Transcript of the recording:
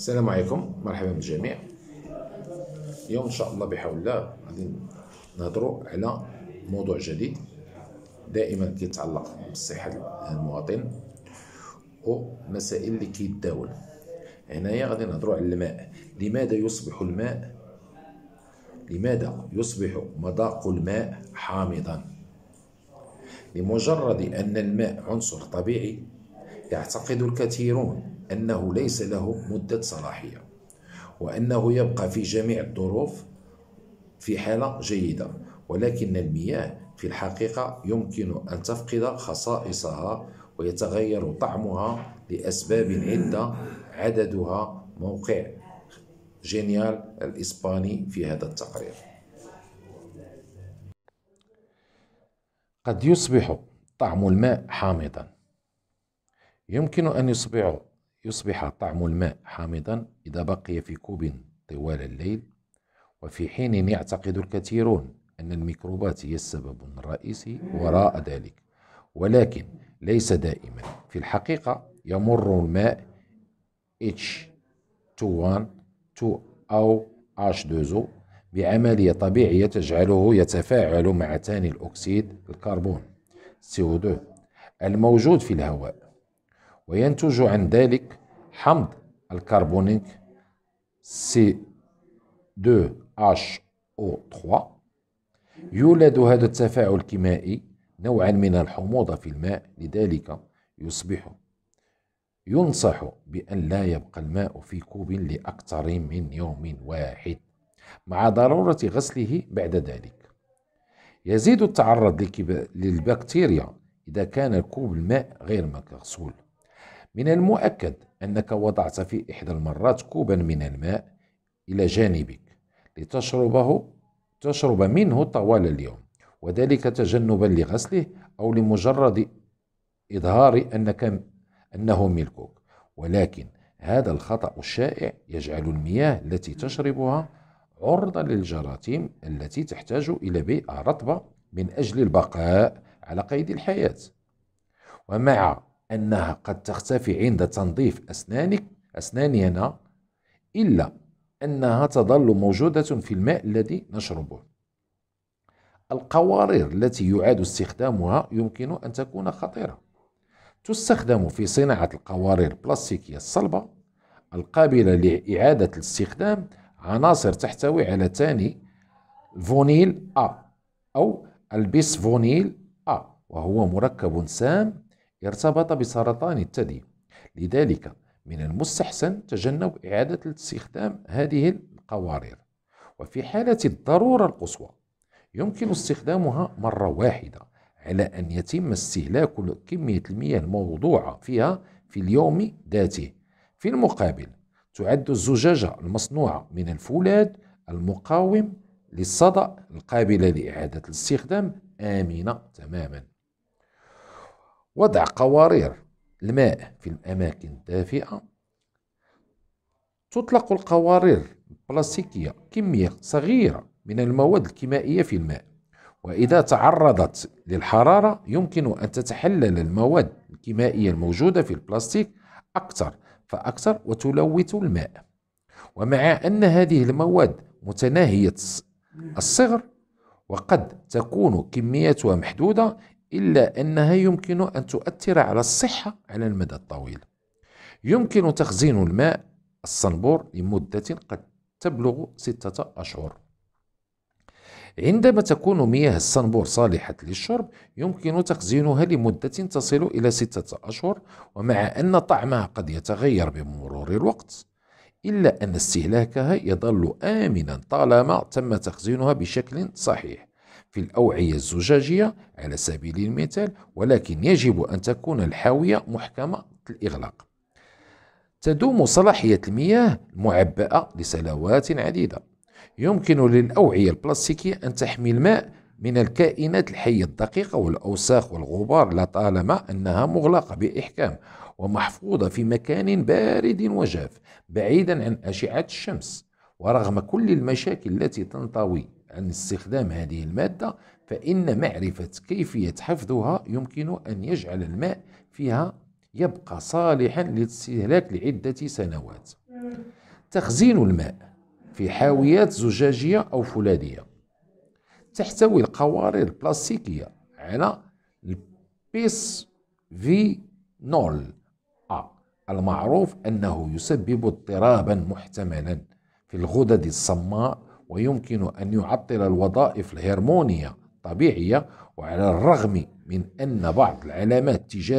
السلام عليكم مرحبا بالجميع اليوم ان شاء الله بحول الله غادي نهضروا على موضوع جديد دائما كيتعلق بالصحه المواطن ومسائل اللي كيتداول هنايا غادي نهضروا على الماء لماذا يصبح الماء لماذا يصبح مذاق الماء حامضا لمجرد ان الماء عنصر طبيعي يعتقد الكثيرون أنه ليس له مدة صلاحية وأنه يبقى في جميع الظروف في حالة جيدة ولكن المياه في الحقيقة يمكن أن تفقد خصائصها ويتغير طعمها لأسباب عدة عددها موقع جينيال الإسباني في هذا التقرير قد يصبح طعم الماء حامضا يمكن أن يصبح يصبح طعم الماء حامضا إذا بقي في كوب طوال الليل وفي حين يعتقد الكثيرون أن الميكروبات هي السبب الرئيسي وراء ذلك ولكن ليس دائما في الحقيقة يمر الماء H21 2 أو H2O بعملية طبيعية تجعله يتفاعل مع ثاني الأكسيد الكربون CO2 الموجود في الهواء وينتج عن ذلك حمض الكربونيك C2HO3 يولد هذا التفاعل الكيميائي نوعا من الحموضة في الماء لذلك يصبح ينصح بأن لا يبقى الماء في كوب لأكثر من يوم واحد مع ضرورة غسله بعد ذلك يزيد التعرض للبكتيريا إذا كان كوب الماء غير مغسول من المؤكد أنك وضعت في إحدى المرات كوبا من الماء إلى جانبك لتشربه تشرب منه طوال اليوم وذلك تجنبا لغسله أو لمجرد إظهار أنك أنه ملكك ولكن هذا الخطأ الشائع يجعل المياه التي تشربها عرضة للجراثيم التي تحتاج إلى بيئة رطبة من أجل البقاء على قيد الحياة ومع أنها قد تختفي عند تنظيف أسنانك أسناننا إلا أنها تظل موجودة في الماء الذي نشربه القوارير التي يعاد استخدامها يمكن أن تكون خطيرة تستخدم في صناعة القوارير البلاستيكية الصلبة القابلة لإعادة الاستخدام عناصر تحتوي على ثاني فونيل أ أو البيسفونيل أ وهو مركب سام ارتبط بسرطان الثدي لذلك من المستحسن تجنب إعادة استخدام هذه القوارير وفي حالة الضرورة القصوى يمكن استخدامها مرة واحدة على أن يتم استهلاك كمية المياه الموضوعة فيها في اليوم ذاته في المقابل تعد الزجاجة المصنوعة من الفولاذ المقاوم للصدأ القابلة لإعادة الاستخدام آمنة تماما وضع قوارير الماء في الأماكن الدافئة تطلق القوارير البلاستيكية كمية صغيرة من المواد الكيميائية في الماء وإذا تعرضت للحرارة يمكن أن تتحلل المواد الكيميائية الموجودة في البلاستيك أكثر فأكثر وتلوث الماء ومع أن هذه المواد متناهية الصغر وقد تكون كميتها محدودة إلا أنها يمكن أن تؤثر على الصحة على المدى الطويل يمكن تخزين الماء الصنبور لمدة قد تبلغ ستة أشهر عندما تكون مياه الصنبور صالحة للشرب يمكن تخزينها لمدة تصل إلى ستة أشهر ومع أن طعمها قد يتغير بمرور الوقت إلا أن استهلاكها يظل آمنا طالما تم تخزينها بشكل صحيح في الأوعية الزجاجية على سبيل المثال ولكن يجب أن تكون الحاوية محكمة الإغلاق تدوم صلاحية المياه المعبأة لسنوات عديدة يمكن للأوعية البلاستيكية أن تحمي الماء من الكائنات الحية الدقيقة والأوساخ والغبار لطالما أنها مغلقة بإحكام ومحفوظة في مكان بارد وجاف بعيدا عن أشعة الشمس ورغم كل المشاكل التي تنطوي عن استخدام هذه المادة فإن معرفة كيفية حفظها يمكن أن يجعل الماء فيها يبقى صالحا للاستهلاك لعدة سنوات تخزين الماء في حاويات زجاجية أو فولاذية تحتوي القوارير البلاستيكية على البيس في نول أ المعروف أنه يسبب اضطرابا محتملا في الغدد الصماء ويمكن أن يعطل الوظائف الهرمونية طبيعية وعلى الرغم من أن بعض العلامات التجارية